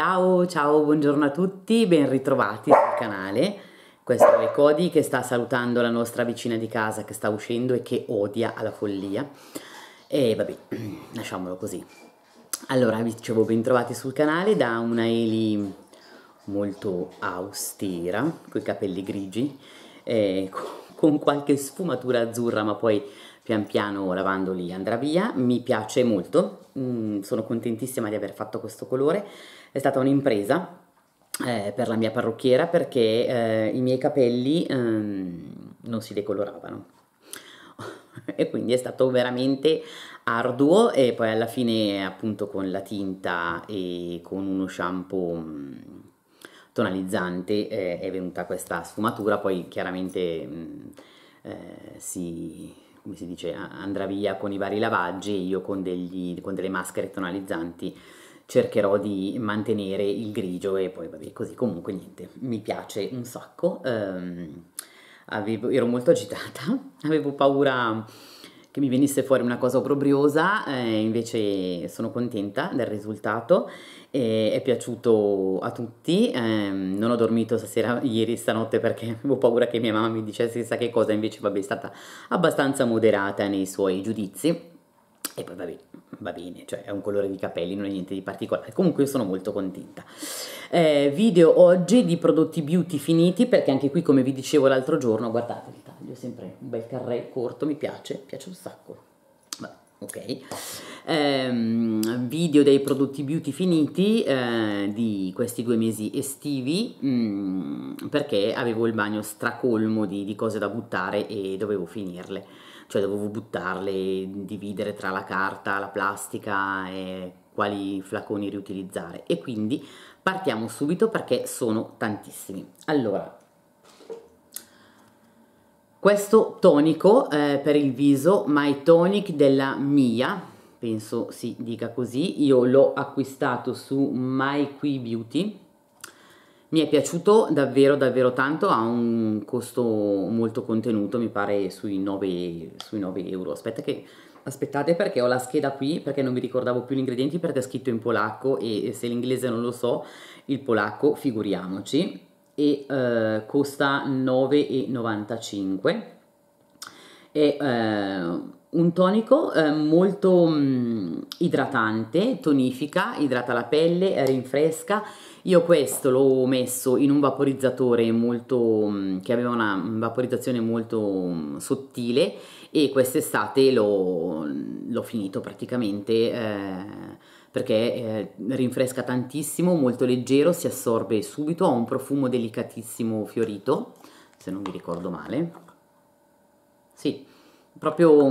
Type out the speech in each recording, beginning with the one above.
Ciao, ciao, buongiorno a tutti, ben ritrovati sul canale. Questo è Cody che sta salutando la nostra vicina di casa che sta uscendo e che odia alla follia. E vabbè, lasciamolo così. Allora, vi dicevo ben trovati sul canale da una Eli molto austera, con i capelli grigi, eh, con qualche sfumatura azzurra, ma poi pian piano lavandoli andrà via. Mi piace molto, mm, sono contentissima di aver fatto questo colore è stata un'impresa eh, per la mia parrucchiera perché eh, i miei capelli ehm, non si decoloravano e quindi è stato veramente arduo e poi alla fine appunto con la tinta e con uno shampoo mm, tonalizzante eh, è venuta questa sfumatura poi chiaramente mh, mm, eh, si, si dice, andrà via con i vari lavaggi e io con, degli, con delle maschere tonalizzanti cercherò di mantenere il grigio e poi vabbè così comunque niente mi piace un sacco um, avevo, ero molto agitata avevo paura che mi venisse fuori una cosa opprobriosa eh, invece sono contenta del risultato eh, è piaciuto a tutti eh, non ho dormito stasera ieri stanotte perché avevo paura che mia mamma mi dicesse chissà che cosa invece vabbè è stata abbastanza moderata nei suoi giudizi e poi vabbè, va bene, cioè è un colore di capelli, non è niente di particolare. Comunque io sono molto contenta. Eh, video oggi di prodotti beauty finiti, perché anche qui, come vi dicevo l'altro giorno, guardate il taglio, sempre un bel carré corto, mi piace, piace un sacco. Vabbè, ok. Eh, video dei prodotti beauty finiti eh, di questi due mesi estivi, mh, mm, perché avevo il bagno stracolmo di, di cose da buttare e dovevo finirle cioè dovevo buttarle, dividere tra la carta, la plastica e quali flaconi riutilizzare e quindi partiamo subito perché sono tantissimi. Allora, questo tonico eh, per il viso, My Tonic della Mia, penso si dica così, io l'ho acquistato su My Qui Beauty, mi è piaciuto davvero davvero tanto, ha un costo molto contenuto, mi pare sui 9, sui 9 euro. Aspetta che, aspettate perché ho la scheda qui, perché non mi ricordavo più gli ingredienti perché è scritto in polacco e se l'inglese non lo so, il polacco figuriamoci. E eh, costa 9,95. È eh, un tonico eh, molto mh, mm, idratante, tonifica, idrata la pelle, rinfresca io questo l'ho messo in un vaporizzatore molto, mm, che aveva una vaporizzazione molto mm, sottile e quest'estate mm, l'ho, finito praticamente eh, perché eh, rinfresca tantissimo, molto leggero, si assorbe subito, ha un profumo delicatissimo fiorito, se non mi ricordo male. Sì, proprio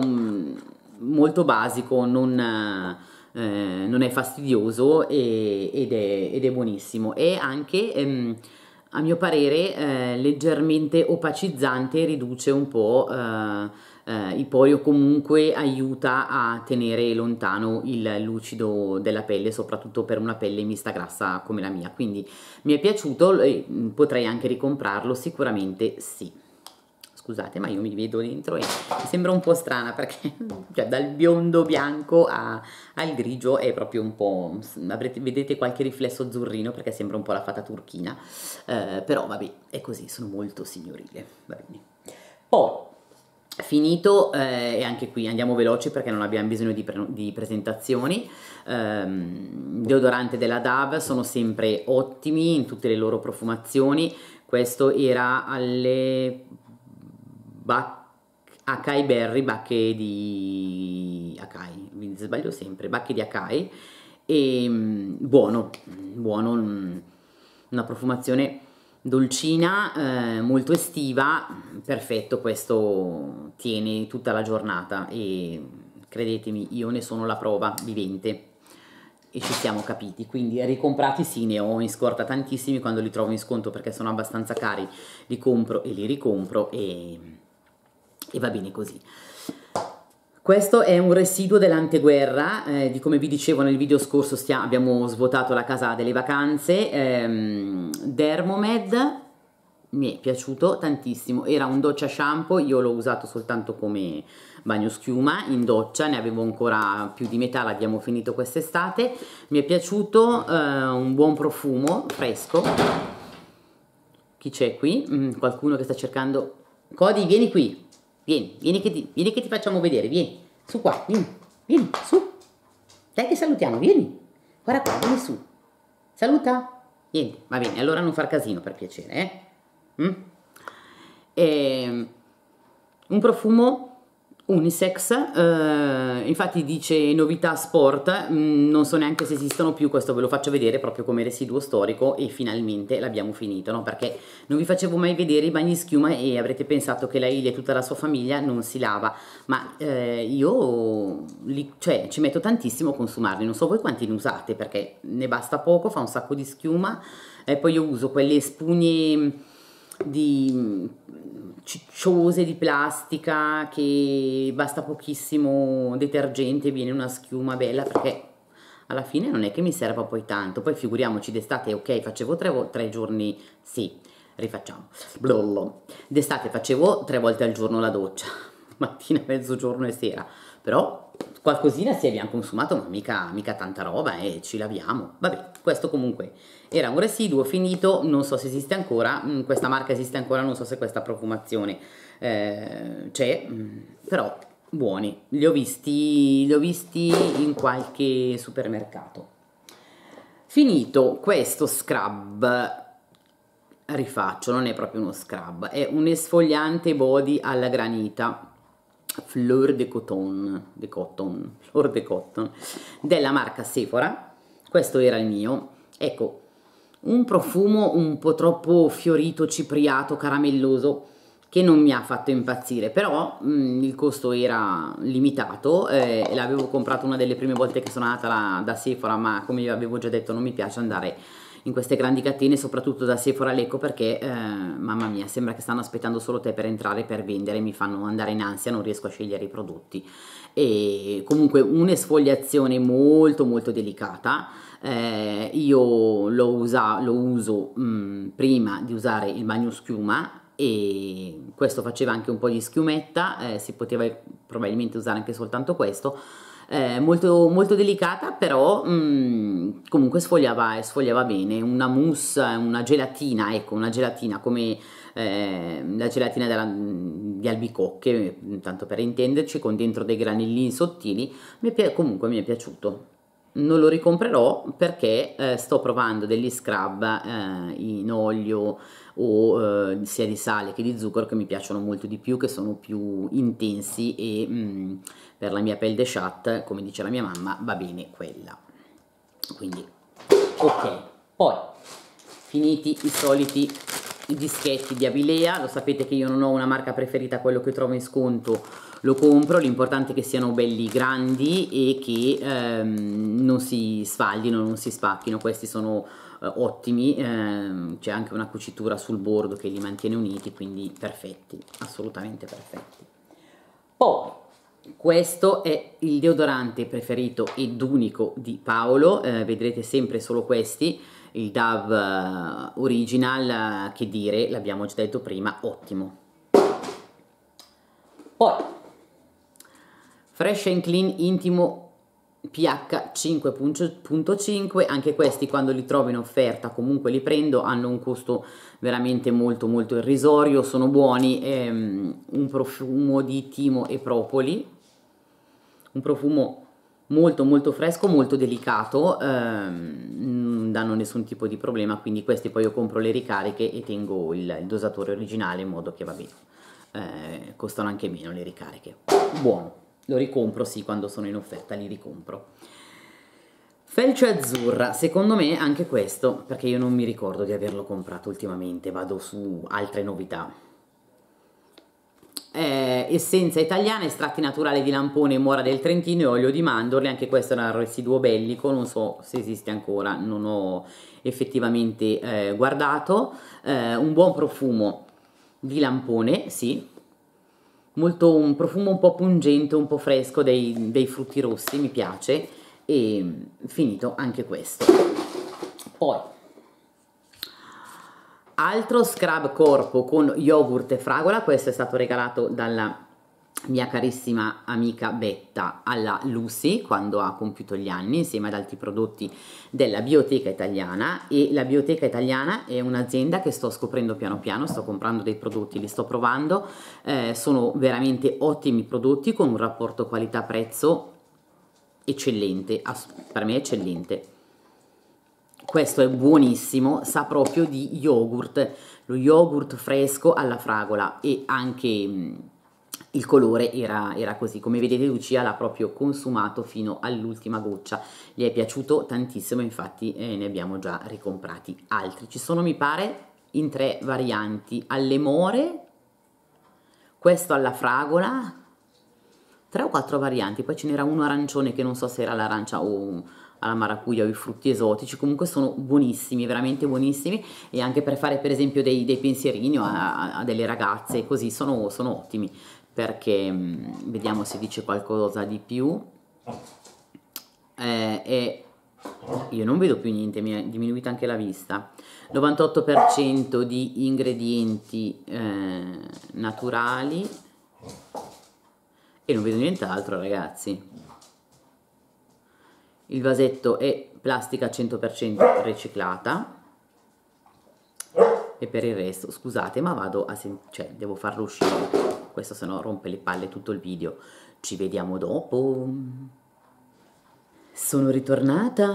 molto basico, non eh, non è fastidioso e, ed, è, ed, è, buonissimo. È anche, ehm, a mio parere, eh, leggermente opacizzante, riduce un po' eh, eh, i pori o comunque aiuta a tenere lontano il lucido della pelle, soprattutto per una pelle mista grassa come la mia. Quindi mi è piaciuto, eh, potrei anche ricomprarlo, sicuramente sì scusate, ma io mi vedo dentro e mi sembra un po' strana perché cioè, dal biondo bianco a, al grigio è proprio un po'... Mm, avrete, vedete qualche riflesso azzurrino perché sembra un po' la fata turchina, eh, però vabbè, è così, sono molto signorile. Va bene. Poi, Finito, eh, e anche qui andiamo veloci perché non abbiamo bisogno di, pre di presentazioni, ehm, deodorante della DAV sono sempre ottimi in tutte le loro profumazioni, questo era alle Bac- Akai Berry, bacche di Akai, mi sbaglio sempre, bacche di Akai, e mm, buono, mm, buono, mm, una profumazione dolcina, eh, molto estiva, perfetto, questo tiene tutta la giornata e credetemi, io ne sono la prova vivente e ci siamo capiti, quindi ricomprati sì, ne ho in scorta tantissimi quando li trovo in sconto perché sono abbastanza cari, li compro e li ricompro e e va bene così. Questo è un residuo dell'anteguerra, eh, di come vi dicevo nel video scorso stia, abbiamo svuotato la casa delle vacanze, ehm, Dermomed mi è piaciuto tantissimo, era un doccia shampoo, io l'ho usato soltanto come bagno schiuma in doccia, ne avevo ancora più di metà, l'abbiamo finito quest'estate, mi è piaciuto eh, un buon profumo fresco, chi c'è qui? Mm, qualcuno che sta cercando... Cody vieni qui, Vieni, vieni che, ti, vieni che ti facciamo vedere, vieni. Su qua, vieni, vieni, su. Dai che salutiamo, vieni. Guarda qua, vieni su. Saluta. Vieni, va bene, allora non far casino per piacere, eh? Mm? E, ehm, un profumo unisex, eh, infatti dice novità sport, mh, mm, non so neanche se esistono più, questo ve lo faccio vedere proprio come residuo storico e finalmente l'abbiamo finito, no? perché non vi facevo mai vedere i bagni schiuma e avrete pensato che la Ilia e tutta la sua famiglia non si lava, ma eh, io li, cioè, ci metto tantissimo a consumarli, non so voi quanti ne usate perché ne basta poco, fa un sacco di schiuma, e poi io uso quelle spugne di cicciose di plastica che basta pochissimo detergente viene una schiuma bella perché alla fine non è che mi serva poi tanto poi figuriamoci d'estate ok facevo tre, tre giorni sì rifacciamo blollo d'estate facevo tre volte al giorno la doccia mattina mezzogiorno e sera però qualcosina si abbiamo consumato ma mica, mica tanta roba e eh, ci laviamo vabbè questo comunque era un residuo finito, non so se esiste ancora, mm, questa marca esiste ancora, non so se questa profumazione eh, c'è, mm, però buoni, li ho, visti, li ho visti in qualche supermercato. Finito questo scrub, rifaccio, non è proprio uno scrub, è un esfogliante body alla granita Fleur de Coton, de cotton, Fleur de Cotton, della marca Sephora, questo era il mio, ecco, un profumo un po' troppo fiorito, cipriato, caramelloso che non mi ha fatto impazzire però mh, mm, il costo era limitato eh, l'avevo comprato una delle prime volte che sono andata la, da Sephora ma come vi avevo già detto non mi piace andare in queste grandi catene soprattutto da Sephora Lecco perché eh, mamma mia sembra che stanno aspettando solo te per entrare per vendere mi fanno andare in ansia non riesco a scegliere i prodotti e comunque un'esfogliazione molto molto delicata eh, io lo, usa, lo uso mh, mm, prima di usare il bagno e questo faceva anche un po' di schiumetta, eh, si poteva probabilmente usare anche soltanto questo, eh, molto, molto, delicata però mh, mm, comunque sfogliava, sfogliava, bene, una mousse, una gelatina, ecco una gelatina come eh, la gelatina della, di albicocche, tanto per intenderci, con dentro dei granellini sottili, mi comunque mi è piaciuto non lo ricomprerò perché eh, sto provando degli scrub eh, in olio o eh, sia di sale che di zucchero che mi piacciono molto di più, che sono più intensi e mh, mm, per la mia pelle de chat, come dice la mia mamma, va bene quella. Quindi, ok, poi finiti i soliti i dischetti di Abilea, lo sapete che io non ho una marca preferita, quello che trovo in sconto lo compro, l'importante è che siano belli grandi e che ehm, non si sfaldino, non si spacchino, questi sono eh, ottimi, ehm, c'è anche una cucitura sul bordo che li mantiene uniti, quindi perfetti, assolutamente perfetti. Poi, questo è il deodorante preferito ed unico di Paolo, eh, vedrete sempre solo questi, il DAV eh, original, eh, che dire, l'abbiamo già detto prima, ottimo. Poi, Fresh and Clean Intimo pH 5.5, anche questi quando li trovo in offerta comunque li prendo, hanno un costo veramente molto molto irrisorio, sono buoni, ehm, un profumo di timo e propoli, un profumo molto molto fresco, molto delicato, ehm, danno nessun tipo di problema, quindi questi poi io compro le ricariche e tengo il, il dosatore originale in modo che va bene. Eh, costano anche meno le ricariche. Buono, lo ricompro sì, quando sono in offerta li ricompro. Felce azzurra, secondo me anche questo, perché io non mi ricordo di averlo comprato ultimamente, vado su altre novità eh, essenza italiana, estratti naturali di lampone, mora del Trentino e olio di mandorle, anche questo era un residuo bellico, non so se esiste ancora, non ho effettivamente eh, guardato, eh, un buon profumo di lampone, sì, molto un profumo un po' pungente, un po' fresco dei, dei frutti rossi, mi piace, e finito anche questo. Poi, altro scrub corpo con yogurt e fragola, questo è stato regalato dalla mia carissima amica Betta alla Lucy quando ha compiuto gli anni insieme ad altri prodotti della Bioteca Italiana e la Bioteca Italiana è un'azienda che sto scoprendo piano piano, sto comprando dei prodotti, li sto provando, eh, sono veramente ottimi prodotti con un rapporto qualità-prezzo eccellente, per me eccellente questo è buonissimo, sa proprio di yogurt, lo yogurt fresco alla fragola e anche mm, il colore era, era così, come vedete Lucia l'ha proprio consumato fino all'ultima goccia, gli è piaciuto tantissimo, infatti eh, ne abbiamo già ricomprati altri, ci sono mi pare in tre varianti, alle more, questo alla fragola, tre o quattro varianti, poi ce n'era uno arancione che non so se era l'arancia o alla maracuja o i frutti esotici, comunque sono buonissimi, veramente buonissimi e anche per fare per esempio dei, dei pensierini a, a, delle ragazze così sono, sono ottimi perché mh, mm, vediamo se dice qualcosa di più eh, e io non vedo più niente, mi è diminuita anche la vista 98% di ingredienti eh, naturali e non vedo nient'altro ragazzi il vasetto è plastica 100% riciclata e per il resto scusate ma vado a cioè devo farlo uscire questo se no rompe le palle tutto il video ci vediamo dopo sono ritornata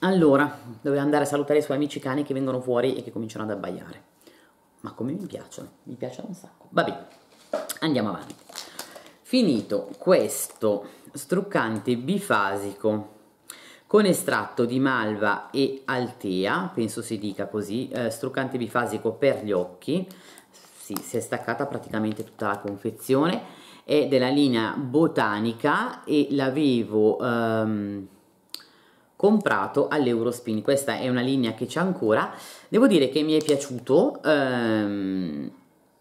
allora dovevo andare a salutare i suoi amici cani che vengono fuori e che cominciano ad abbaiare ma come mi piacciono mi piacciono un sacco va bene andiamo avanti finito questo struccante bifasico con estratto di malva e altea, penso si dica così, eh, struccante bifasico per gli occhi, sì, si è staccata praticamente tutta la confezione, è della linea botanica e l'avevo ehm, comprato all'Eurospin, questa è una linea che c'è ancora, devo dire che mi è piaciuto, ehm,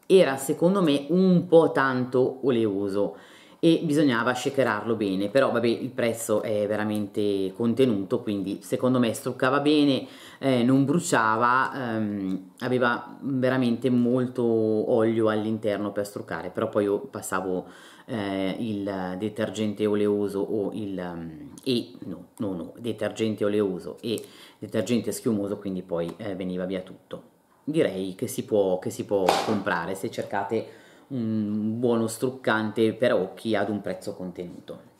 era secondo me un po' tanto oleoso, e bisognava shakerarlo bene, però vabbè il prezzo è veramente contenuto, quindi secondo me struccava bene, eh, non bruciava, ehm, aveva veramente molto olio all'interno per struccare, però poi io passavo eh, il detergente oleoso o il um, e, no, no, no, detergente oleoso e detergente schiumoso, quindi poi eh, veniva via tutto. Direi che si può, che si può comprare se cercate un buono struccante per occhi ad un prezzo contenuto.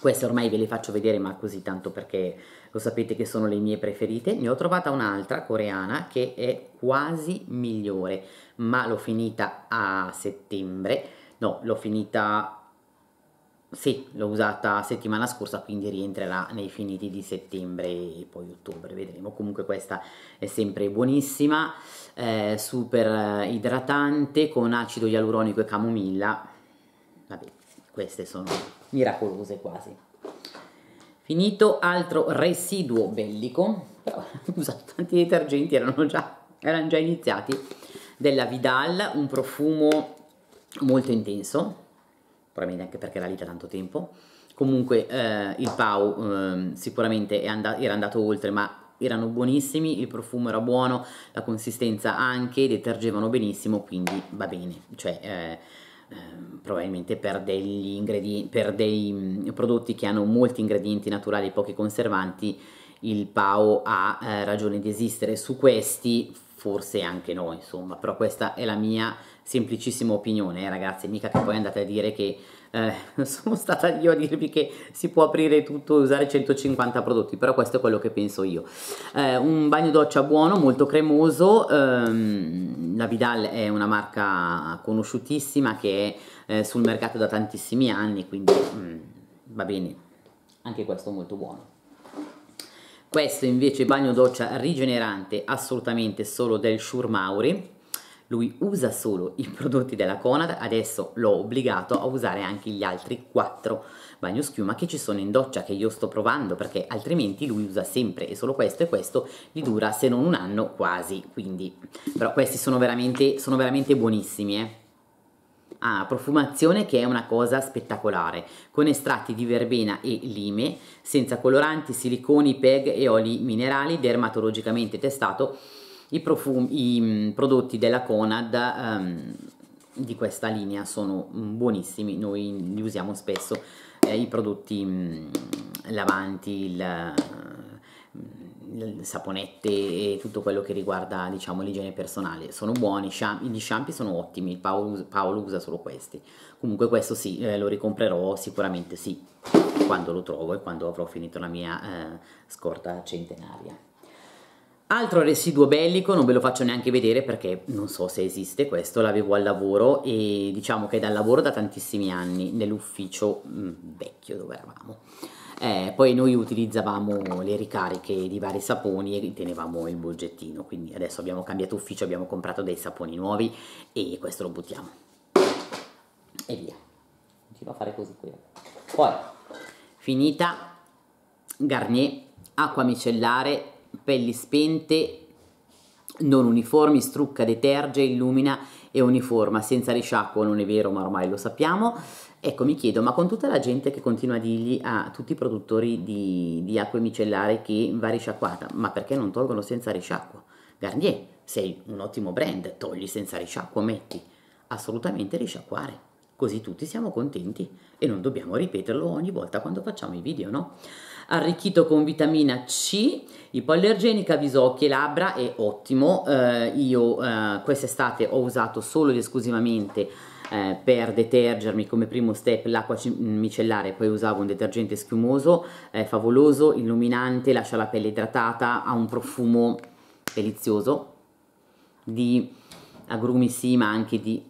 Queste ormai ve le faccio vedere ma così tanto perché lo sapete che sono le mie preferite. Ne ho trovata un'altra coreana che è quasi migliore ma l'ho finita a settembre, no l'ho finita sì, l'ho usata settimana scorsa, quindi rientrerà nei finiti di settembre e poi ottobre, vedremo. Comunque questa è sempre buonissima, eh, super idratante con acido ialuronico e camomilla. Vabbè, queste sono miracolose quasi. Finito altro residuo bellico, però usato tanti detergenti, erano già, erano già iniziati, della Vidal, un profumo molto intenso probabilmente anche perché era lì da tanto tempo. Comunque eh, il Pau eh, sicuramente andato, era andato oltre, ma erano buonissimi, il profumo era buono, la consistenza anche, detergevano benissimo, quindi va bene. Cioè, eh, ehm, probabilmente per degli ingredienti, per dei mh, prodotti che hanno molti ingredienti naturali e pochi conservanti, il Pau ha eh, ragione di esistere. Su questi forse anche no, insomma, però questa è la mia semplicissima opinione, eh, ragazzi, mica che poi andate a dire che eh, sono stata io a dirvi che si può aprire tutto e usare 150 prodotti, però questo è quello che penso io. Eh, un bagno doccia buono, molto cremoso, ehm, la Vidal è una marca conosciutissima che è eh, sul mercato da tantissimi anni, quindi mm, va bene, anche questo molto buono. Questo invece bagno doccia rigenerante, assolutamente solo del Sure Mauri lui usa solo i prodotti della Conad, adesso l'ho obbligato a usare anche gli altri 4 bagnoschiuma che ci sono in doccia, che io sto provando, perché altrimenti lui usa sempre e solo questo e questo gli dura se non un anno quasi, quindi, però questi sono veramente, sono veramente buonissimi, eh. Ah, profumazione che è una cosa spettacolare, con estratti di verbena e lime, senza coloranti, siliconi, PEG e oli minerali, dermatologicamente testato, i, profumi, i mm, prodotti della Conad um, di questa linea sono buonissimi, noi li usiamo spesso, eh, i prodotti mh, mm, lavanti, la, saponette e tutto quello che riguarda diciamo l'igiene personale sono buoni gli shampoo sono ottimi Paolo, Paolo, usa solo questi comunque questo sì eh, lo ricomprerò sicuramente sì quando lo trovo e quando avrò finito la mia eh, scorta centenaria Altro residuo bellico, non ve lo faccio neanche vedere perché non so se esiste questo, l'avevo al lavoro e diciamo che è dal lavoro da tantissimi anni, nell'ufficio mm, vecchio dove eravamo. Eh, poi noi utilizzavamo le ricariche di vari saponi e tenevamo il bolgettino, quindi adesso abbiamo cambiato ufficio, abbiamo comprato dei saponi nuovi e questo lo buttiamo. E via. Continua a fare così qui. Poi, finita, Garnier, acqua micellare pelli spente, non uniformi, strucca, deterge, illumina e uniforma, senza risciacquo, non è vero, ma ormai lo sappiamo. Ecco, mi chiedo, ma con tutta la gente che continua a dirgli a tutti i produttori di, di acque micellari che va risciacquata, ma perché non tolgono senza risciacquo? Garnier, sei un ottimo brand, togli senza risciacquo, metti assolutamente risciacquare. Così tutti siamo contenti e non dobbiamo ripeterlo ogni volta quando facciamo i video, no? arricchito con vitamina C, ipoallergenica, e labbra è ottimo, eh, io eh, quest'estate ho usato solo ed esclusivamente eh, per detergermi come primo step l'acqua micellare, poi usavo un detergente schiumoso, favoloso, illuminante, lascia la pelle idratata, ha un profumo delizioso di agrumi sì ma anche di...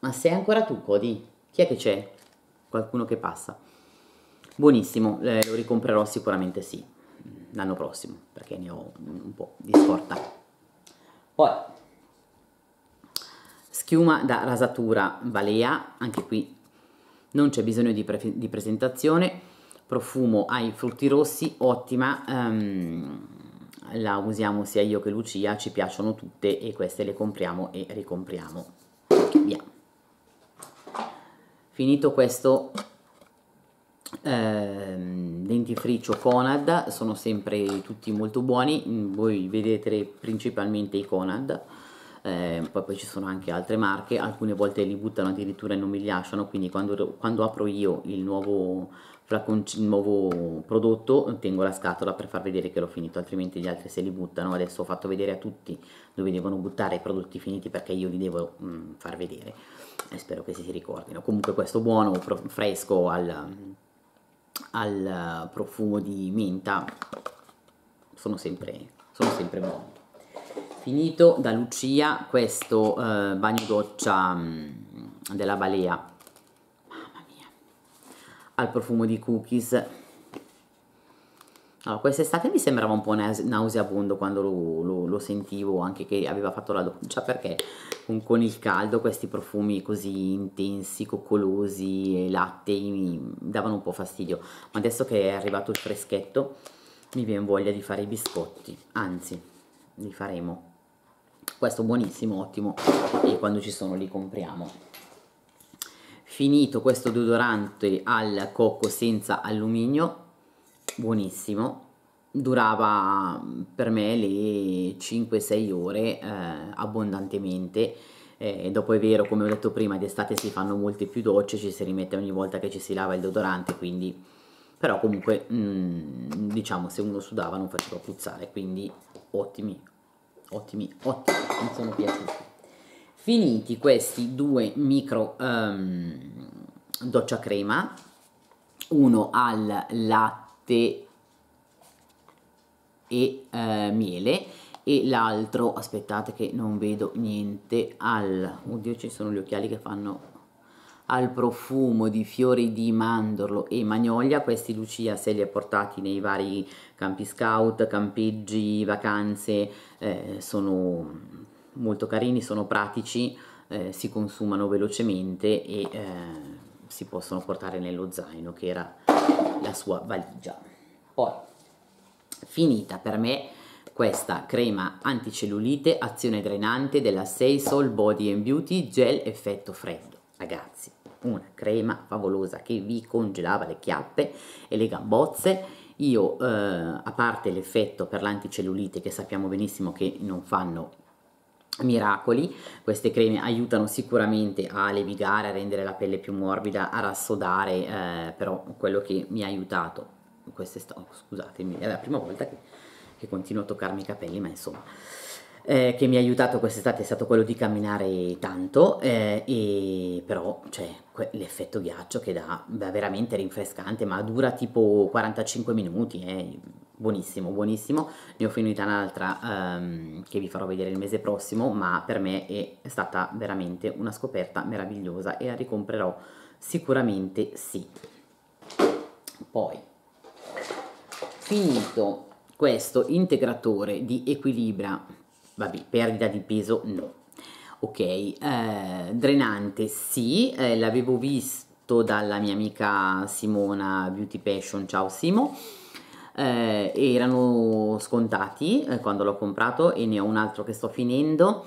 ma sei ancora tu Cody? Chi è che c'è? Qualcuno che passa buonissimo, eh, lo ricomprerò sicuramente sì, l'anno prossimo, perché ne ho un po' di scorta. Poi, schiuma da rasatura Balea, anche qui non c'è bisogno di, pre di, presentazione, profumo ai frutti rossi, ottima, um, la usiamo sia io che Lucia, ci piacciono tutte e queste le compriamo e ricompriamo. Via. Finito questo eh, dentifricio Conad sono sempre tutti molto buoni mm, voi vedete principalmente i Conad eh, poi, poi, ci sono anche altre marche alcune volte li buttano addirittura e non mi lasciano quindi quando, quando apro io il nuovo, il nuovo prodotto tengo la scatola per far vedere che l'ho finito altrimenti gli altri se li buttano adesso ho fatto vedere a tutti dove devono buttare i prodotti finiti perché io li devo mh, mm, far vedere e spero che si ricordino comunque questo buono fresco al al profumo di menta sono sempre, sono sempre buoni finito da Lucia questo eh, bagno doccia mh, mm, della balea mamma mia al profumo di cookies allora, quest'estate mi sembrava un po' nauseabondo quando lo, lo, lo sentivo, anche che aveva fatto la doccia, perché con, con, il caldo questi profumi così intensi, coccolosi e latte mi davano un po' fastidio. Ma adesso che è arrivato il freschetto mi viene voglia di fare i biscotti, anzi li faremo. Questo buonissimo, ottimo, e quando ci sono li compriamo finito questo deodorante al cocco senza alluminio buonissimo, durava per me le 5-6 ore eh, abbondantemente. Eh, dopo è vero, come ho detto prima, d'estate si fanno molte più docce, ci si rimette ogni volta che ci si lava il deodorante, quindi... Però comunque, mh, mm, diciamo, se uno sudava non faceva puzzare, quindi ottimi, ottimi, ottimi, mi sono piaciuti. Finiti questi due micro um, doccia crema, uno al latte, latte e eh, miele e l'altro aspettate che non vedo niente al oddio ci sono gli occhiali che fanno al profumo di fiori di mandorlo e magnolia questi Lucia se li ha portati nei vari campi scout campeggi vacanze eh, sono molto carini sono pratici eh, si consumano velocemente e eh, si possono portare nello zaino che era la sua valigia. Poi, finita per me questa crema anticellulite azione drenante della Seisol Body and Beauty gel effetto freddo. Ragazzi, una crema favolosa che vi congelava le chiappe e le gambozze. Io, eh, a parte l'effetto per l'anticellulite che sappiamo benissimo che non fanno miracoli queste creme aiutano sicuramente a levigare a rendere la pelle più morbida a rassodare eh, però quello che mi ha aiutato quest'estate oh, scusatemi è la prima volta che, che, continuo a toccarmi i capelli ma insomma eh, che mi ha aiutato quest'estate è stato quello di camminare tanto eh, e però c'è cioè, l'effetto ghiaccio che dà veramente rinfrescante ma dura tipo 45 minuti eh, buonissimo, buonissimo. Ne ho finita un'altra um, che vi farò vedere il mese prossimo, ma per me è stata veramente una scoperta meravigliosa e la ricomprerò sicuramente sì. Poi, finito questo integratore di equilibra, vabbè, perdita di peso no. Ok, eh, drenante sì, eh, l'avevo visto dalla mia amica Simona Beauty Passion, ciao Simo, eh, erano scontati eh, quando l'ho comprato e ne ho un altro che sto finendo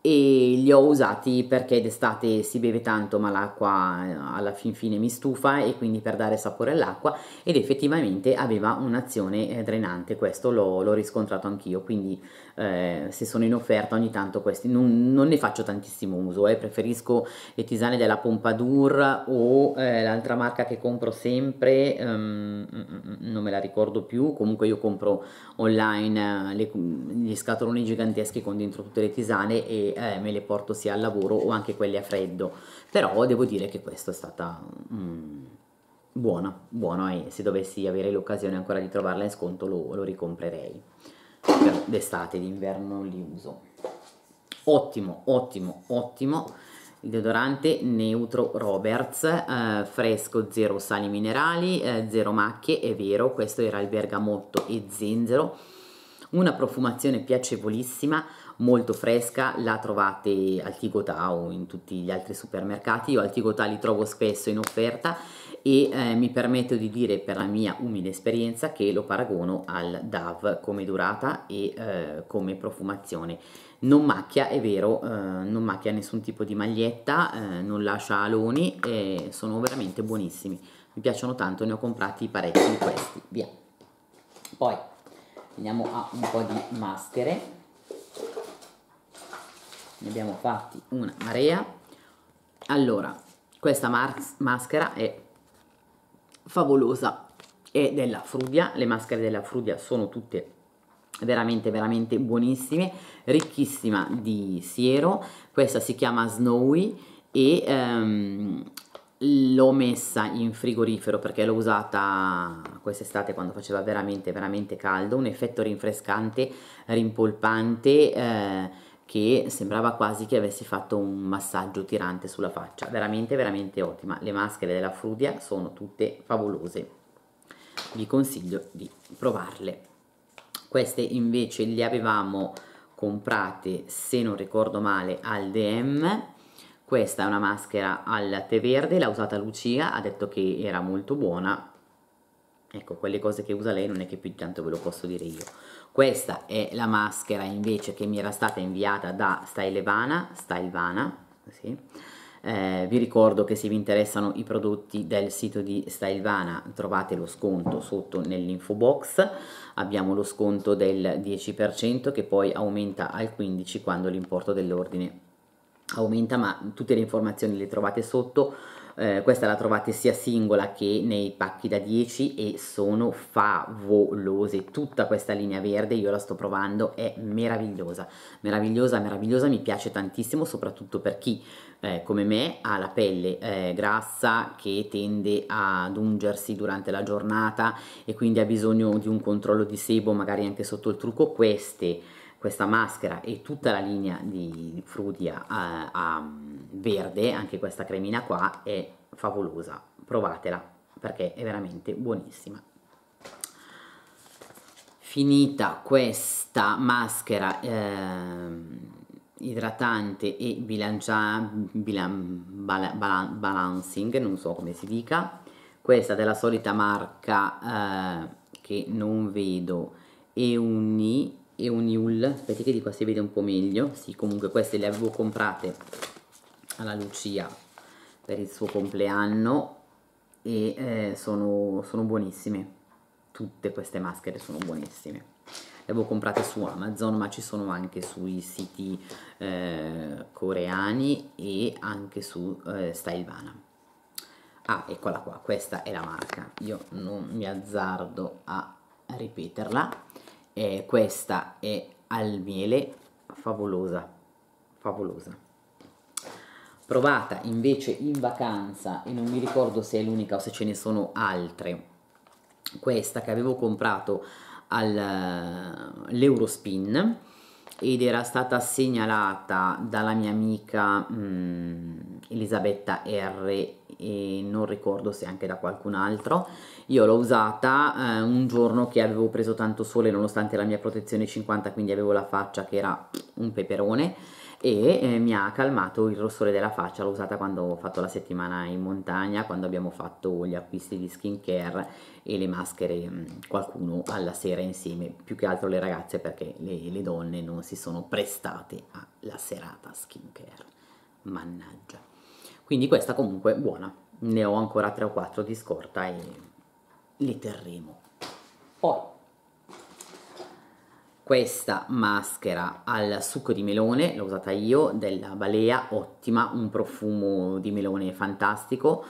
e li ho usati perché d'estate si beve tanto ma l'acqua eh, alla fin fine mi stufa e quindi per dare sapore all'acqua ed effettivamente aveva un'azione eh, drenante questo l'ho, riscontrato anch'io quindi eh, se sono in offerta ogni tanto questi, non, non ne faccio tantissimo uso, eh, preferisco le tisane della Pompadour o eh, l'altra marca che compro sempre, ehm, mm, mm, mm, non me la ricordo più, comunque io compro online eh, le, gli scatoloni giganteschi con dentro tutte le tisane e eh, me le porto sia al lavoro o anche quelle a freddo, però devo dire che questa è stata... Mm, buona, buona e se dovessi avere l'occasione ancora di trovarla in sconto lo, lo ricomprerei d'estate, d'inverno li uso. Ottimo, ottimo, ottimo. Il deodorante Neutro Roberts, eh, fresco, zero sali minerali, eh, zero macchie, è vero, questo era il bergamotto e zenzero. Una profumazione piacevolissima, molto fresca, la trovate al Tigotà o in tutti gli altri supermercati. Io al Tigotà li trovo spesso in offerta e eh, mi permetto di dire per la mia umile esperienza che lo paragono al DAV come durata e eh, come profumazione. Non macchia, è vero, eh, non macchia nessun tipo di maglietta, eh, non lascia aloni e sono veramente buonissimi. Mi piacciono tanto, ne ho comprati parecchi di questi. Via. Poi andiamo a un po' di maschere. Ne abbiamo fatti una marea. Allora, questa maschera è favolosa e della Frudia, le maschere della Frudia sono tutte veramente veramente buonissime, ricchissima di siero, questa si chiama Snowy e ehm, l'ho messa in frigorifero perché l'ho usata quest'estate quando faceva veramente veramente caldo, un effetto rinfrescante, rimpolpante, eh, che sembrava quasi che avessi fatto un massaggio tirante sulla faccia, veramente veramente ottima, le maschere della Frudia sono tutte favolose, vi consiglio di provarle. Queste invece le avevamo comprate, se non ricordo male, al DM, questa è una maschera al tè verde, l'ha usata Lucia, ha detto che era molto buona, Ecco, quelle cose che usa lei non è che più tanto ve lo posso dire io. Questa è la maschera invece che mi era stata inviata da Stylevana, Stylevana, sì. Eh, vi ricordo che se vi interessano i prodotti del sito di Stylevana trovate lo sconto sotto nell'info box, abbiamo lo sconto del 10% che poi aumenta al 15% quando l'importo dell'ordine aumenta, ma tutte le informazioni le trovate sotto eh, questa la trovate sia singola che nei pacchi da 10 e sono favolose, tutta questa linea verde io la sto provando, è meravigliosa, meravigliosa, meravigliosa, mi piace tantissimo soprattutto per chi eh, come me ha la pelle eh, grassa che tende ad ungersi durante la giornata e quindi ha bisogno di un controllo di sebo magari anche sotto il trucco, queste questa maschera e tutta la linea di Frudia a, a verde, anche questa cremina qua è favolosa, provatela perché è veramente buonissima. Finita questa maschera eh, idratante e bilancia, bilan, balan, balancing, non so come si dica, questa della solita marca eh, che non vedo, Euni, Euniul, aspetti che di qua si vede un po' meglio, sì comunque queste le avevo comprate alla Lucia per il suo compleanno e eh, sono, sono buonissime. Tutte queste maschere sono buonissime. Le avevo comprate su Amazon, ma ci sono anche sui siti eh, coreani e anche su eh, Stylevana. Ah, eccola qua, questa è la marca. Io non mi azzardo a ripeterla. Eh, questa è al miele, favolosa, favolosa provata invece in vacanza e non mi ricordo se è l'unica o se ce ne sono altre questa che avevo comprato all'Eurospin eh, ed era stata segnalata dalla mia amica mh, mm, Elisabetta R e non ricordo se anche da qualcun altro io l'ho usata eh, un giorno che avevo preso tanto sole nonostante la mia protezione 50 quindi avevo la faccia che era un peperone e eh, mi ha calmato il rossore della faccia, l'ho usata quando ho fatto la settimana in montagna, quando abbiamo fatto gli acquisti di skincare e le maschere mm, qualcuno alla sera insieme, più che altro le ragazze perché le, le donne non si sono prestate alla serata skincare, mannaggia. Quindi questa comunque è buona, ne ho ancora 3 o 4 di scorta e le terremo. Poi, questa maschera al succo di melone, l'ho usata io, della Balea, ottima, un profumo di melone fantastico.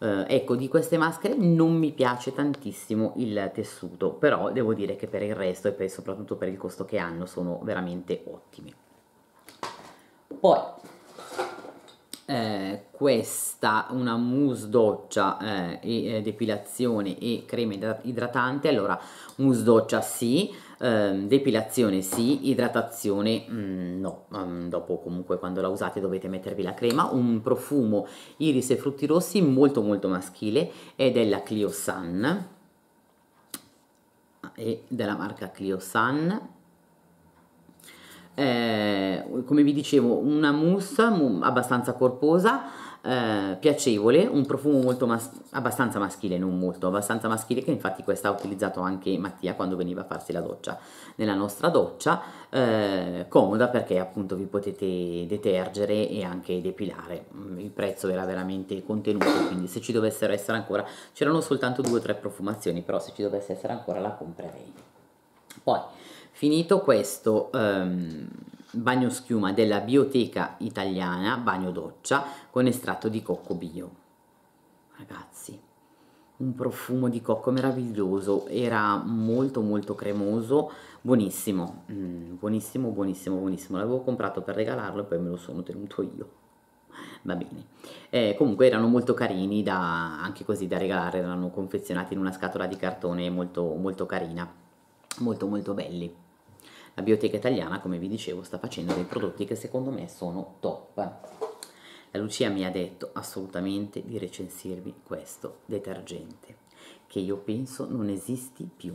Eh, ecco, di queste maschere non mi piace tantissimo il tessuto, però devo dire che per il resto e per, soprattutto per il costo che hanno sono veramente ottime. Poi, eh, questa una mousse doccia eh, e, eh, depilazione e crema idratante allora mousse doccia sì ehm, depilazione sì, idratazione mh, mm, no, um, dopo comunque quando la usate dovete mettervi la crema, un profumo iris e frutti rossi molto molto maschile è della Clio Sun ah, e della marca Clio Sun eh, come vi dicevo una mousse abbastanza corposa eh, piacevole, un profumo molto mas- abbastanza maschile, non molto, abbastanza maschile che infatti questa ha utilizzato anche Mattia quando veniva a farsi la doccia nella nostra doccia, eh, comoda perché appunto vi potete detergere e anche depilare, mm, il prezzo era veramente contenuto, quindi se ci dovessero essere ancora, c'erano soltanto due o tre profumazioni, però se ci dovesse essere ancora la comprerei. Poi, finito questo... Ehm, bagno schiuma della Bioteca Italiana, bagno doccia, con estratto di cocco bio. Ragazzi, un profumo di cocco meraviglioso, era molto molto cremoso, buonissimo, mm, buonissimo, buonissimo, buonissimo. L'avevo comprato per regalarlo e poi me lo sono tenuto io. Va bene. Eh, comunque erano molto carini da, anche così da regalare, erano confezionati in una scatola di cartone molto molto carina, molto molto belli. La Bioteca Italiana, come vi dicevo, sta facendo dei prodotti che secondo me sono top. La Lucia mi ha detto assolutamente di recensirvi questo detergente, che io penso non esisti più.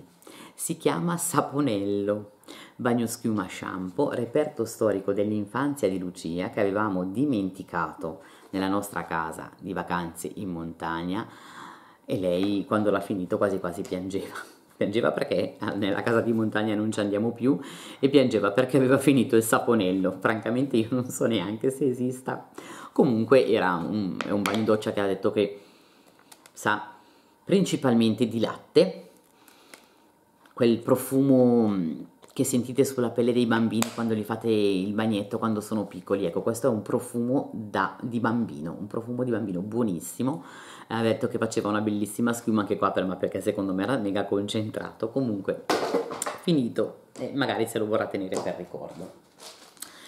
Si chiama Saponello, bagno schiuma shampoo, reperto storico dell'infanzia di Lucia che avevamo dimenticato nella nostra casa di vacanze in montagna e lei quando l'ha finito quasi quasi piangeva piangeva perché ah, nella casa di montagna non ci andiamo più e piangeva perché aveva finito il saponello. Francamente io non so neanche se esista. Comunque era un, un bagno doccia che ha detto che sa principalmente di latte, quel profumo che sentite sulla pelle dei bambini quando gli fate il bagnetto quando sono piccoli. Ecco, questo è un profumo da, di bambino, un profumo di bambino buonissimo. Ha detto che faceva una bellissima schiuma anche qua per me perché secondo me era mega concentrato. Comunque, finito. E magari se lo vorrà tenere per ricordo.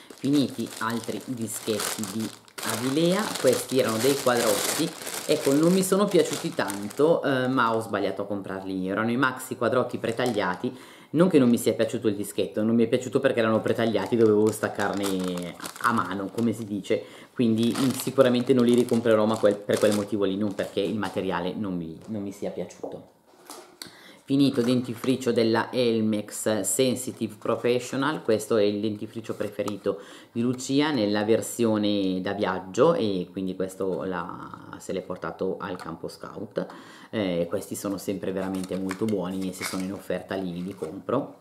Finiti altri dischetti di Avilea, questi erano dei quadrotti, ecco non mi sono piaciuti tanto eh, ma ho sbagliato a comprarli, erano i maxi quadrotti pretagliati non che non mi sia piaciuto il dischetto, non mi è piaciuto perché erano pretagliati, dovevo staccarne a mano, come si dice, quindi sicuramente non li ricomprerò ma quel, per quel motivo lì, non perché il materiale non mi, non mi sia piaciuto finito dentifricio della Elmex Sensitive Professional, questo è il dentifricio preferito di Lucia nella versione da viaggio e quindi questo la, se l'è portato al campo scout, eh, questi sono sempre veramente molto buoni e se sono in offerta lì li compro.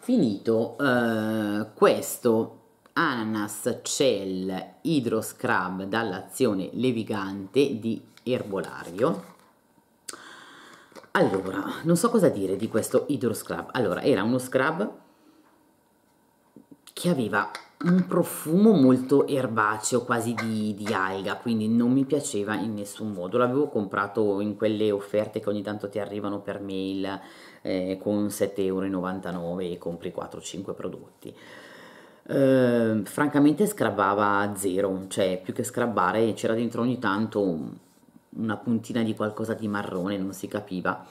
Finito eh, questo Ananas Cell Hydro Scrub dall'azione levigante di Erbolario allora, non so cosa dire di questo Hydro Scrub. Allora, era uno scrub che aveva un profumo molto erbaceo, quasi di, di alga, quindi non mi piaceva in nessun modo. L'avevo comprato in quelle offerte che ogni tanto ti arrivano per mail eh, con 7,99 euro e compri 4-5 prodotti. Eh, francamente scrabbava zero, cioè più che scrabbare c'era dentro ogni tanto Un, una puntina di qualcosa di marrone, non si capiva.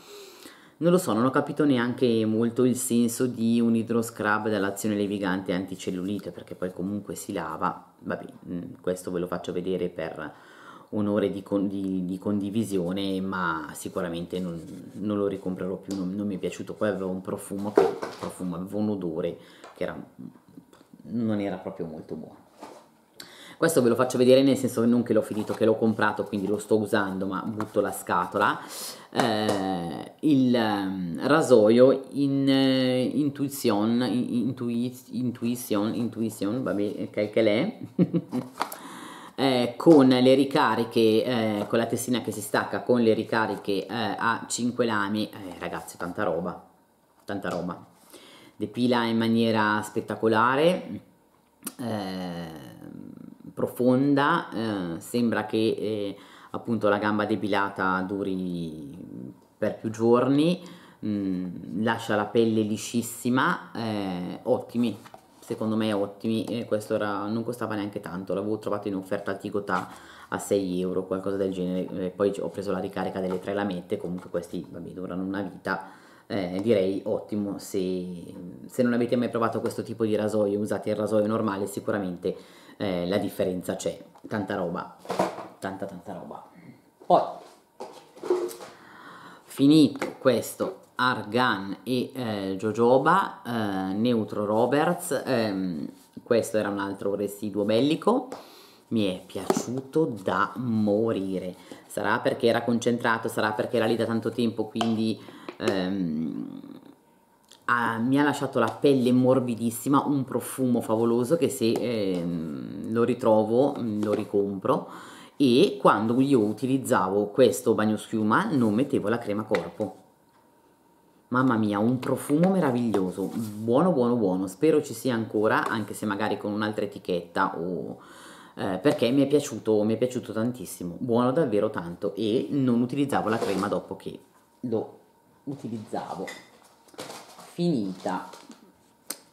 Non lo so, non ho capito neanche molto il senso di un idroscrub dall'azione levigante anticellulite, perché poi comunque si lava. Vabbè, mm, questo ve lo faccio vedere per un'ora di, con, di, di, condivisione, ma sicuramente non, non lo ricomprerò più, non, non, mi è piaciuto. Poi aveva un profumo, che, profumo, aveva un odore che era, non era proprio molto buono questo ve lo faccio vedere nel senso che non che l'ho finito che l'ho comprato quindi lo sto usando ma butto la scatola eh, il ehm, rasoio in eh, intuition, intui, intuition intuition vabbè quel eh, che l'è Eh, con le ricariche, eh, con la testina che si stacca, con le ricariche eh, a 5 lami, eh, ragazzi tanta roba, tanta roba, depila in maniera spettacolare, eh, profonda, eh, sembra che eh, appunto la gamba depilata duri per più giorni, mh, mm, lascia la pelle liscissima, eh, ottimi, secondo me ottimi, questo era, non costava neanche tanto, l'avevo trovato in offerta al Tigotà a 6 euro, qualcosa del genere, e poi ho preso la ricarica delle tre lamette, comunque questi vabbè, durano una vita, eh, direi ottimo se, se, non avete mai provato questo tipo di rasoio usate il rasoio normale sicuramente eh, la differenza c'è, tanta roba, tanta tanta roba. Poi, finito questo Argan e eh, Jojoba, eh, Neutro Roberts, ehm, questo era un altro residuo bellico, mi è piaciuto da morire, sarà perché era concentrato, sarà perché era lì da tanto tempo, quindi ehm, Uh, mi ha lasciato la pelle morbidissima, un profumo favoloso che se eh, lo ritrovo mm, lo ricompro e quando io utilizzavo questo bagnoschiuma non mettevo la crema corpo. Mamma mia, un profumo meraviglioso, buono buono buono, spero ci sia ancora anche se magari con un'altra etichetta o... Eh, perché mi è, piaciuto, mi è piaciuto tantissimo, buono davvero tanto e non utilizzavo la crema dopo che lo utilizzavo finita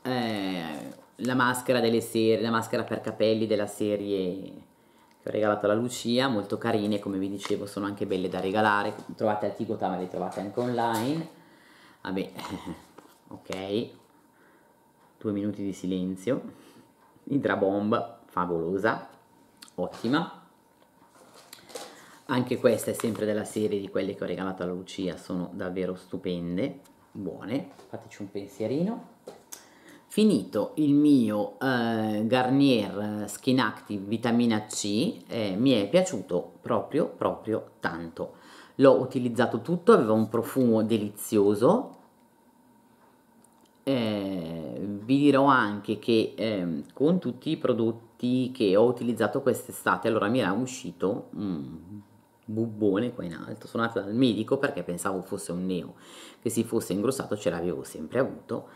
eh, la maschera delle serie, la maschera per capelli della serie che ho regalato alla Lucia, molto carine, come vi dicevo sono anche belle da regalare, trovate a Tigota ma le trovate anche online, vabbè, ok, due minuti di silenzio, Bomb, favolosa, ottima, anche questa è sempre della serie di quelle che ho regalato alla Lucia, sono davvero stupende, buone, fateci un pensierino. Finito il mio eh, Garnier eh, Skin Active Vitamina C, eh, mi è piaciuto proprio proprio tanto. L'ho utilizzato tutto, aveva un profumo delizioso. Eh, vi dirò anche che ehm, con tutti i prodotti che ho utilizzato quest'estate, allora mi era uscito mm, bubbone qua in alto, sono andata dal medico perché pensavo fosse un neo che si fosse ingrossato, ce l'avevo sempre avuto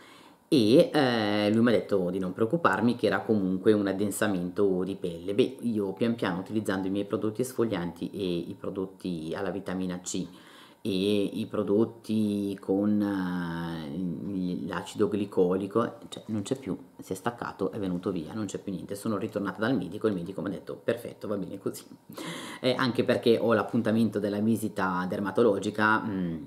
e eh, lui mi ha detto di non preoccuparmi che era comunque un addensamento di pelle. Beh, io pian piano utilizzando i miei prodotti esfolianti e i prodotti alla vitamina C e i prodotti con eh, l'acido glicolico, cioè non c'è più, si è staccato, è venuto via, non c'è più niente. Sono ritornata dal medico e il medico mi ha detto perfetto, va bene così. Eh, anche perché ho l'appuntamento della visita dermatologica. Mm,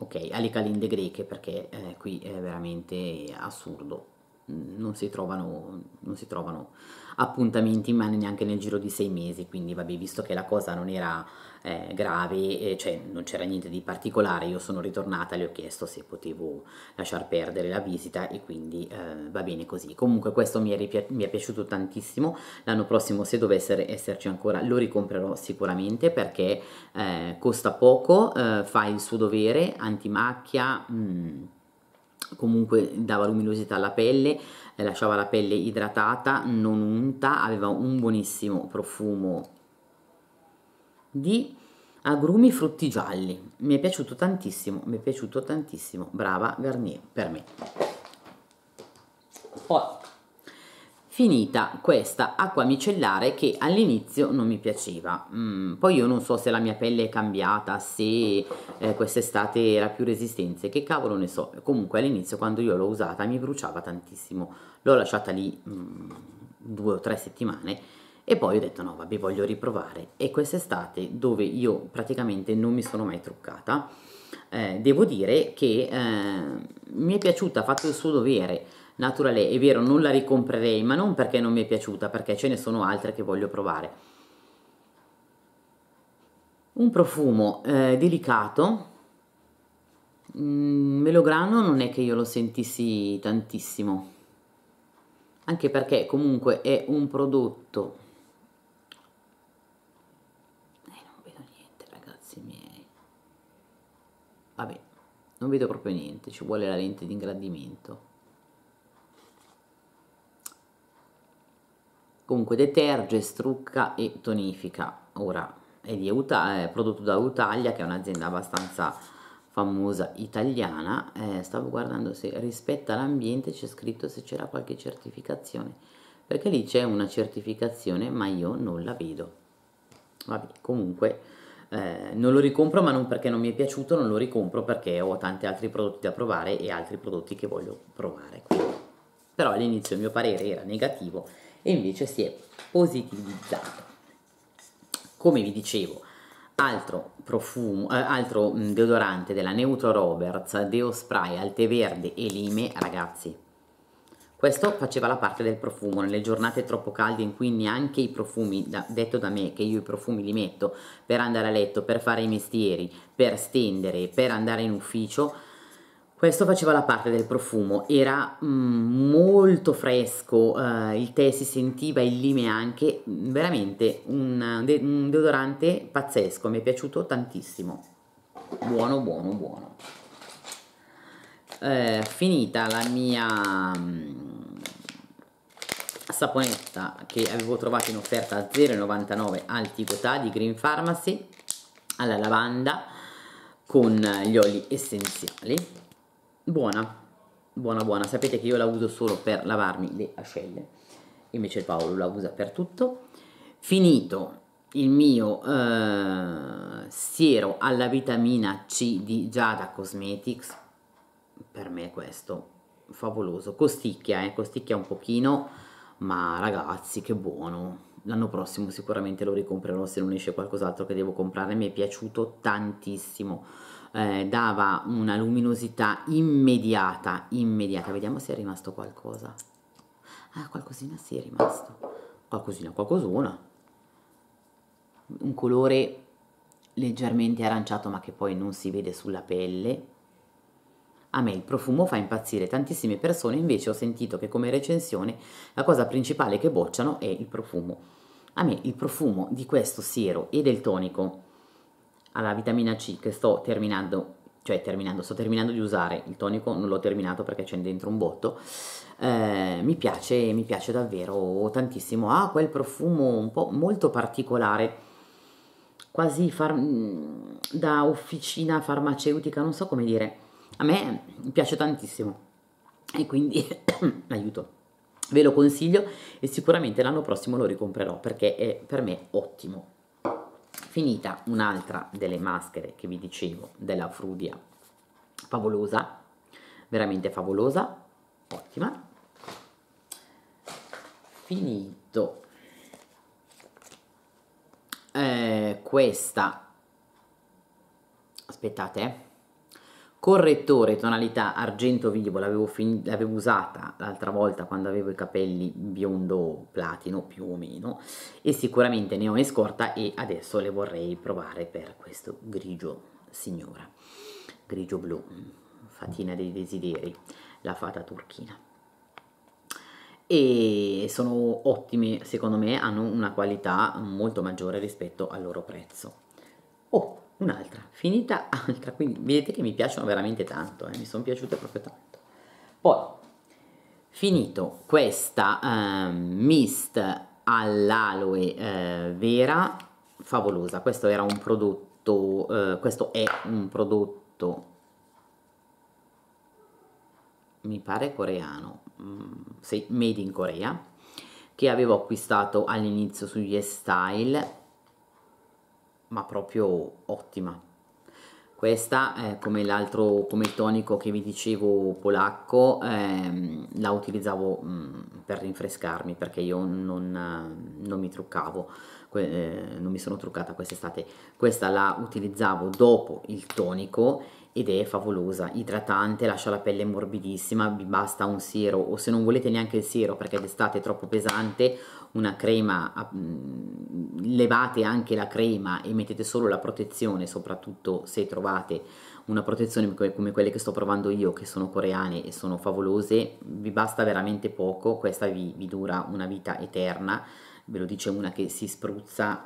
ok, alle calende greche perché eh, qui è veramente assurdo, non si, trovano, non si trovano, appuntamenti ma neanche nel giro di sei mesi, quindi vabbè, visto che la cosa non era eh, gravi, e cioè non c'era niente di particolare, io sono ritornata, le ho chiesto se potevo lasciar perdere la visita e quindi eh, va bene così. Comunque questo mi è, mi è piaciuto tantissimo, l'anno prossimo se dovesse esserci ancora lo ricomprerò sicuramente perché eh, costa poco, eh, fa il suo dovere, antimacchia... Mm, comunque dava luminosità alla pelle, eh, lasciava la pelle idratata, non unta, aveva un buonissimo profumo di agrumi frutti gialli mi è piaciuto tantissimo mi è piaciuto tantissimo brava Garnier per me poi finita questa acqua micellare che all'inizio non mi piaceva mm, poi io non so se la mia pelle è cambiata se eh, quest'estate era più resistente che cavolo ne so comunque all'inizio quando io l'ho usata mi bruciava tantissimo l'ho lasciata lì mm, due o tre settimane e poi ho detto no, vabbè, voglio riprovare. E quest'estate, dove io praticamente non mi sono mai truccata, eh, devo dire che eh, mi è piaciuta, ha fatto il suo dovere. Naturale, è vero, non la ricomprerei, ma non perché non mi è piaciuta, perché ce ne sono altre che voglio provare. Un profumo eh, delicato, mm, melograno non è che io lo sentissi tantissimo, anche perché comunque è un prodotto non vedo proprio niente, ci vuole la lente di ingrandimento. Comunque deterge, strucca e tonifica. Ora è, di Uta, è prodotto da Utaglia che è un'azienda abbastanza famosa italiana. Eh, stavo guardando se rispetta l'ambiente, c'è scritto se c'era qualche certificazione. Perché lì c'è una certificazione ma io non la vedo. Vabbè, comunque eh, non lo ricompro ma non perché non mi è piaciuto, non lo ricompro perché ho tanti altri prodotti da provare e altri prodotti che voglio provare. Quindi. Però all'inizio il mio parere era negativo e invece si è positivizzato. Come vi dicevo, altro, profumo, eh, altro deodorante della Neutro Roberts, Deo Spray Alte Verde e Lime, ragazzi, questo faceva la parte del profumo, nelle giornate troppo calde in cui neanche i profumi, da, detto da me che io i profumi li metto per andare a letto, per fare i mestieri, per stendere, per andare in ufficio, questo faceva la parte del profumo, era mm, molto fresco, eh, il tè si sentiva il lime anche, veramente un, de un deodorante pazzesco, mi è piaciuto tantissimo, buono buono buono. Eh, finita la mia mm, saponetta che avevo trovato in offerta a 0,99 al Tigotà di Green Pharmacy alla lavanda con gli oli essenziali buona buona buona sapete che io la uso solo per lavarmi le ascelle invece il Paolo la usa per tutto finito il mio eh, siero alla vitamina C di Giada Cosmetics per me questo favoloso costicchia eh, costicchia un pochino ma ragazzi che buono l'anno prossimo sicuramente lo ricomprerò se non esce qualcos'altro che devo comprare mi è piaciuto tantissimo eh, dava una luminosità immediata immediata vediamo se è rimasto qualcosa ah qualcosina sì è rimasto qualcosina qualcosuna un colore leggermente aranciato ma che poi non si vede sulla pelle a me il profumo fa impazzire, tantissime persone invece ho sentito che come recensione la cosa principale che bocciano è il profumo. A me il profumo di questo siero e del tonico alla vitamina C che sto terminando, cioè terminando, sto terminando di usare, il tonico non l'ho terminato perché c'è dentro un botto, eh, mi, piace, mi piace davvero tantissimo, ha ah, quel profumo un po' molto particolare, quasi mm, da officina farmaceutica, non so come dire, a me piace tantissimo e quindi aiuto ve lo consiglio e sicuramente l'anno prossimo lo ricomprerò perché è per me ottimo finita un'altra delle maschere che vi dicevo della Frudia favolosa veramente favolosa ottima finito eh, questa aspettate eh correttore tonalità argento vivo l'avevo, usata l'altra volta quando avevo i capelli biondo platino più o meno e sicuramente ne ho in scorta e adesso le vorrei provare per questo grigio signora grigio blu fatina dei desideri la fata turchina e sono ottime secondo me hanno una qualità molto maggiore rispetto al loro prezzo oh un'altra, finita altra, quindi vedete che mi piacciono veramente tanto, eh? mi sono piaciute proprio tanto. Poi, finito questa eh, mist all'aloe eh, vera, favolosa, questo era un prodotto, eh, questo è un prodotto, mi pare coreano, mm, sì, made in Corea, che avevo acquistato all'inizio sugli Estyle ma proprio ottima. Questa, eh, come l'altro, come il tonico che vi dicevo polacco, ehm, la utilizzavo mh, mm, per rinfrescarmi perché io non, eh, non mi truccavo, eh, non mi sono truccata quest'estate. Questa la utilizzavo dopo il tonico ed è favolosa, idratante, lascia la pelle morbidissima, vi basta un siero o se non volete neanche il siero perché d'estate è troppo pesante una crema, mm, levate anche la crema e mettete solo la protezione, soprattutto se trovate una protezione come quelle che sto provando io, che sono coreane e sono favolose, vi basta veramente poco, questa vi, vi dura una vita eterna, ve lo dice una che si spruzza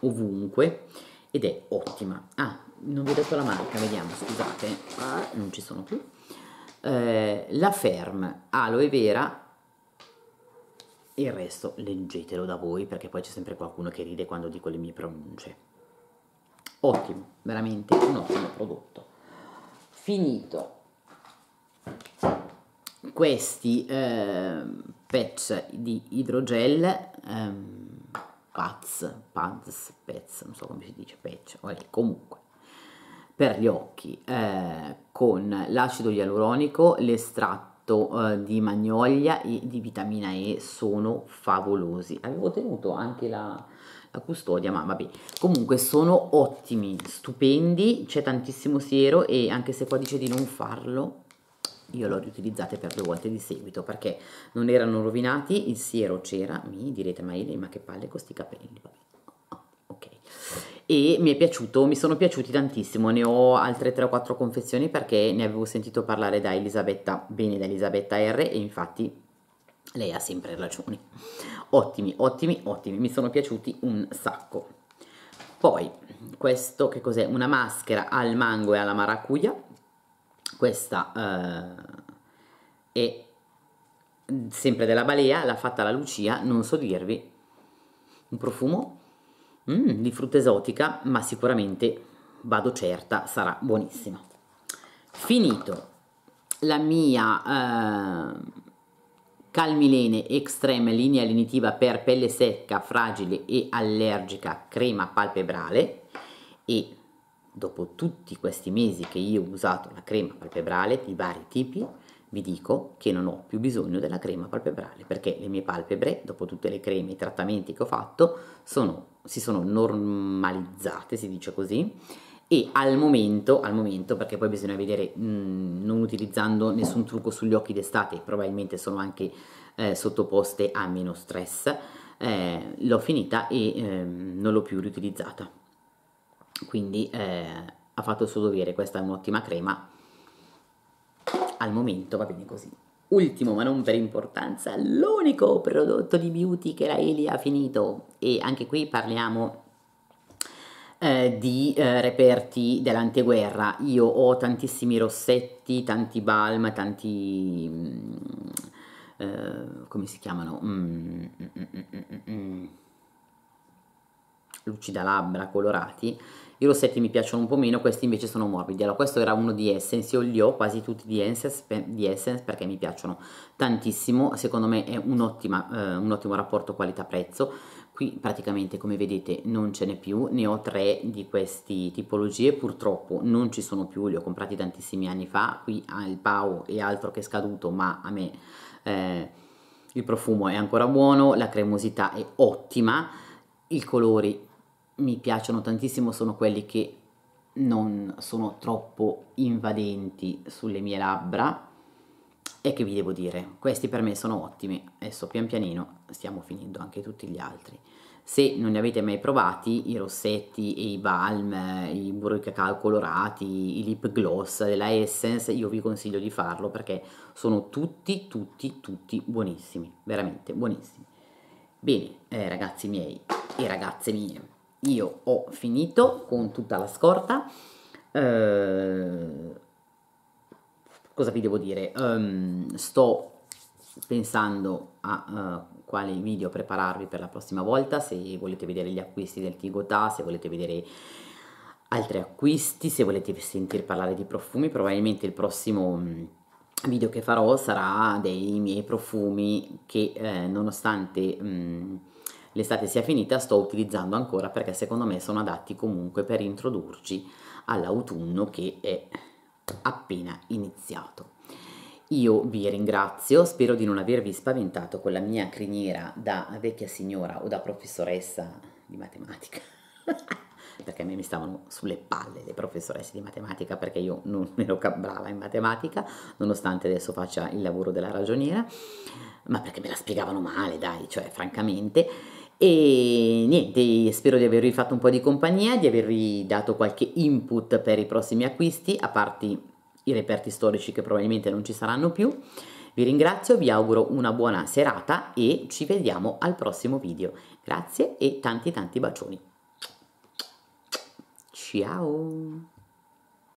ovunque ed è ottima. Ah, non vi ho detto la marca, vediamo, scusate, ah, non ci sono più. Eh, la Ferm Aloe Vera il resto leggetelo da voi perché poi c'è sempre qualcuno che ride quando dico le mie pronunce. Ottimo, veramente un ottimo prodotto. Finito questi eh, patch di idrogel, ehm, pads, pads, pets, non so come si dice patch, vabbè, comunque per gli occhi eh, con l'acido ialuronico, l'estratto fatto eh, di magnolia e di vitamina E sono favolosi avevo tenuto anche la, la custodia ma vabbè comunque sono ottimi stupendi c'è tantissimo siero e anche se qua dice di non farlo io l'ho riutilizzata per due volte di seguito perché non erano rovinati, il siero c'era, mi direte ma ma che palle con questi capelli, vabbè ok. E mi è piaciuto, mi sono piaciuti tantissimo, ne ho altre 3 o 4 confezioni perché ne avevo sentito parlare da Elisabetta, bene da Elisabetta R e infatti lei ha sempre ragione. Ottimi, ottimi, ottimi, mi sono piaciuti un sacco. Poi, questo che cos'è? Una maschera al mango e alla maracuja. Questa eh, è sempre della Balea, l'ha fatta la Lucia, non so dirvi. Un profumo mm, di frutta esotica, ma sicuramente vado certa sarà buonissima. Finito la mia eh, Calmilene Extreme linea lenitiva per pelle secca, fragile e allergica crema palpebrale e dopo tutti questi mesi che io ho usato la crema palpebrale di vari tipi, vi dico che non ho più bisogno della crema palpebrale perché le mie palpebre, dopo tutte le creme e i trattamenti che ho fatto, sono si sono normalizzate, si dice così, e al momento, al momento perché poi bisogna vedere, mh, non utilizzando nessun trucco sugli occhi d'estate, probabilmente sono anche eh, sottoposte a meno stress, eh, l'ho finita e eh, non l'ho più riutilizzata. Quindi eh, ha fatto il suo dovere, questa è un'ottima crema, al momento va bene così. Ultimo, ma non per importanza, l'unico prodotto di beauty che la Eli ha finito, e anche qui parliamo eh, di eh, reperti dell'anteguerra. Io ho tantissimi rossetti, tanti balm, tanti... Mm, eh, come si chiamano? Mm, mm, mm, mm, mm lucida labbra colorati i rossetti mi piacciono un po' meno, questi invece sono morbidi. Allora questo era uno di Essence, io li ho quasi tutti di Essence, di Essence perché mi piacciono tantissimo, secondo me è un, ottima, eh, un ottimo rapporto qualità-prezzo, qui praticamente come vedete non ce n'è più, ne ho tre di queste tipologie, purtroppo non ci sono più, li ho comprati tantissimi anni fa, qui il Pau è altro che scaduto ma a me... Eh, il profumo è ancora buono, la cremosità è ottima, i colori mi piacciono tantissimo sono quelli che non sono troppo invadenti sulle mie labbra e che vi devo dire, questi per me sono ottimi, adesso pian pianino stiamo finendo anche tutti gli altri. Se non ne avete mai provati, i rossetti e i balm, i burro cacao colorati, i lip gloss della Essence, io vi consiglio di farlo perché sono tutti, tutti, tutti buonissimi, veramente buonissimi. Bene, eh, ragazzi miei e ragazze mie, io ho finito con tutta la scorta. Eh, cosa vi devo dire? Um, sto pensando a uh, quali video prepararvi per la prossima volta, se volete vedere gli acquisti del Tigotà, se volete vedere altri acquisti, se volete sentir parlare di profumi, probabilmente il prossimo mm, video che farò sarà dei miei profumi che eh, nonostante... Mh, mm, l'estate sia finita sto utilizzando ancora perché secondo me sono adatti comunque per introdurci all'autunno che è appena iniziato. Io vi ringrazio, spero di non avervi spaventato con la mia criniera da vecchia signora o da professoressa di matematica, perché a me mi stavano sulle palle le professoresse di matematica perché io non ero brava in matematica, nonostante adesso faccia il lavoro della ragioniera, ma perché me la spiegavano male, dai, cioè francamente. E niente, spero di avervi fatto un po' di compagnia, di avervi dato qualche input per i prossimi acquisti, a parte i reperti storici che probabilmente non ci saranno più. Vi ringrazio, vi auguro una buona serata e ci vediamo al prossimo video. Grazie e tanti tanti bacioni. Ciao!